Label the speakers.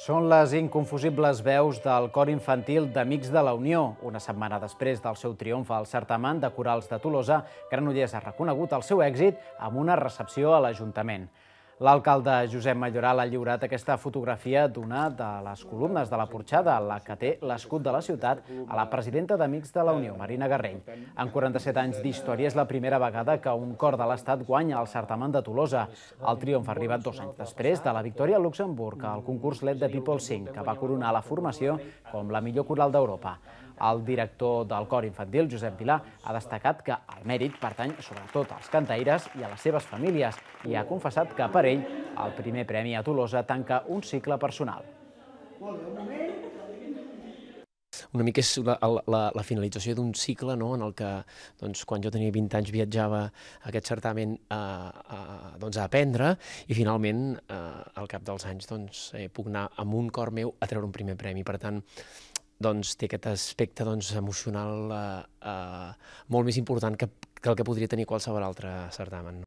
Speaker 1: Són les inconfusibles veus del cor infantil d'Amics de la Unió. Una setmana després del seu triomf al certamen de corals de Tolosa, Granollers ha reconegut el seu èxit amb una recepció a l'Ajuntament. L'alcalde Josep Mayoral ha lliurat aquesta fotografia d'una de les columnes de la Porxada, la que té l'escut de la ciutat, a la presidenta d'Amics de la Unió, Marina Garrell. En 47 anys d'història és la primera vegada que un cor de l'Estat guanya el certamen de Tolosa. El triomf ha arribat dos anys després de la victòria a Luxemburg al concurs Let the People Sing, que va coronar la formació com la millor coral d'Europa. El director del cor infantil, Josep Vilà, ha destacat que el mèrit pertany sobretot als cantaires i a les seves famílies i ha confessat que per ell el primer premi a Tolosa tanca un cicle personal.
Speaker 2: Una mica és la, la, la finalització d'un cicle no? en el que doncs, quan jo tenia 20 anys viatjava a aquest certament a, a, doncs, a aprendre i finalment a, eh, al cap dels anys doncs, eh, puc anar amb un cor meu a treure un primer premi. Per tant, doncs té aquest aspecte doncs, emocional eh, eh, molt més important que, que el que podria tenir qualsevol altre certamen.